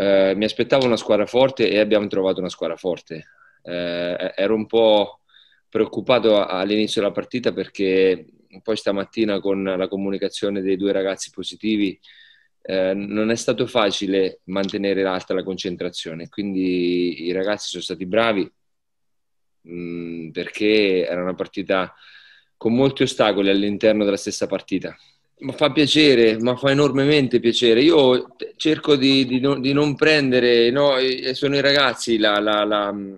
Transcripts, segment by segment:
eh, mi aspettavo una squadra forte e abbiamo trovato una squadra forte. Eh, ero un po' preoccupato all'inizio della partita perché poi stamattina con la comunicazione dei due ragazzi positivi eh, non è stato facile mantenere alta la concentrazione, quindi i ragazzi sono stati bravi mh, mm, perché era una partita con molti ostacoli all'interno della stessa partita. Ma fa piacere, ma fa enormemente piacere. Io cerco di, di, non, di non prendere, no, sono i ragazzi, la, la, la, mm,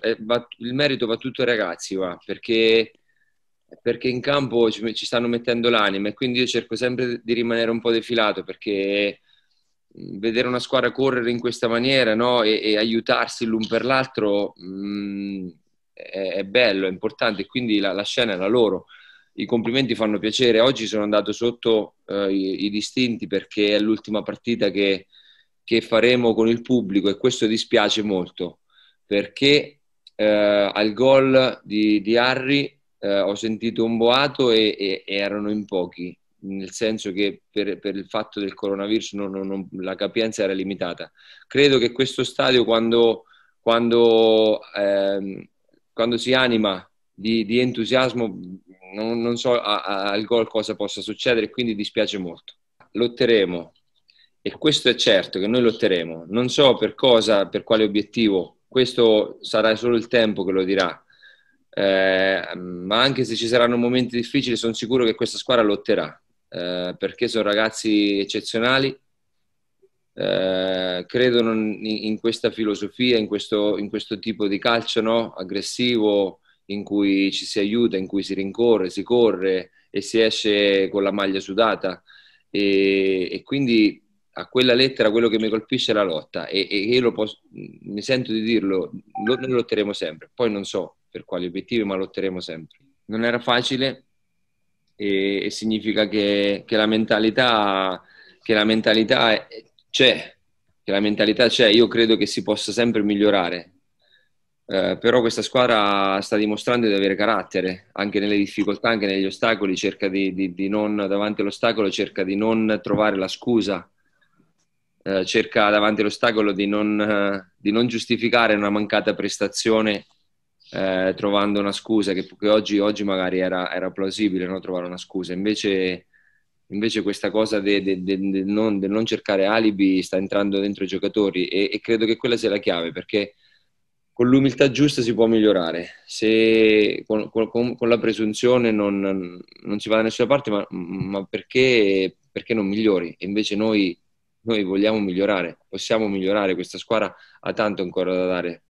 eh, va, il merito va tutto ai ragazzi, va, perché, perché, in campo ci, ci, stanno mettendo l'anima e quindi io cerco sempre di rimanere un po' defilato perché mm, vedere una squadra correre in questa maniera no, e, e, aiutarsi l'un per l'altro mh, mm, è, è, bello, è importante, quindi la, la scena è la loro i complimenti fanno piacere. Oggi sono andato sotto eh, i, i, distinti perché è l'ultima partita che, che, faremo con il pubblico e questo dispiace molto perché eh, al gol di, di Harry eh, ho sentito un boato e, e, e, erano in pochi, nel senso che per, per il fatto del coronavirus non, non, non, la capienza era limitata. Credo che questo stadio quando, quando, ehm, quando si anima di, di entusiasmo non, non so a, a, al gol cosa possa succedere, quindi dispiace molto. Lotteremo, e questo è certo che noi lotteremo. Non so per cosa, per quale obiettivo, questo sarà solo il tempo che lo dirà. Eh, ma anche se ci saranno momenti difficili, sono sicuro che questa squadra lotterà eh, perché sono ragazzi eccezionali. Eh, credono in, in, questa filosofia, in questo, in questo tipo di calcio no? aggressivo, in cui ci si aiuta, in cui si rincorre, si corre e si esce con la maglia sudata. E, e quindi a quella lettera quello che mi colpisce è la lotta e, e io posso, mi sento di dirlo, lo, noi lotteremo sempre, poi non so per quali obiettivi, ma lotteremo sempre. Non era facile e, e significa che, che, la mentalità, che la mentalità c'è, che la mentalità c'è, io credo che si possa sempre migliorare, eh, però questa squadra sta dimostrando di avere carattere, anche nelle difficoltà, anche negli ostacoli, cerca di, di, di non, davanti all'ostacolo, cerca di non trovare la scusa, eh, cerca davanti all'ostacolo di non, eh, di non, giustificare una mancata prestazione eh, trovando una scusa, che, che oggi, oggi, magari era, era plausibile no? trovare una scusa, invece, invece questa cosa del de, de, de non, non, cercare alibi sta entrando dentro i giocatori e, e credo che quella sia la chiave, perché con l'umiltà giusta si può migliorare, se con, con, con la presunzione non, non, si va da nessuna parte, ma, ma perché, perché, non migliori? E invece noi, noi vogliamo migliorare, possiamo migliorare, questa squadra ha tanto ancora da dare,